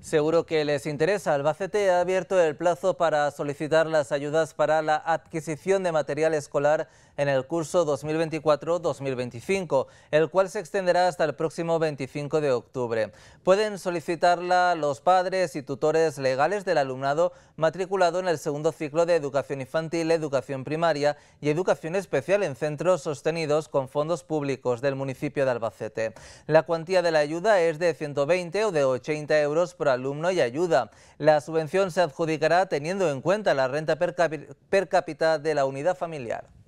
Seguro que les interesa. Albacete ha abierto el plazo para solicitar las ayudas para la adquisición de material escolar en el curso 2024-2025, el cual se extenderá hasta el próximo 25 de octubre. Pueden solicitarla los padres y tutores legales del alumnado matriculado en el segundo ciclo de educación infantil, educación primaria y educación especial en centros sostenidos con fondos públicos del municipio de Albacete. La cuantía de la ayuda es de 120 o de 80 euros por alumno y ayuda. La subvención se adjudicará teniendo en cuenta la renta per cápita de la unidad familiar.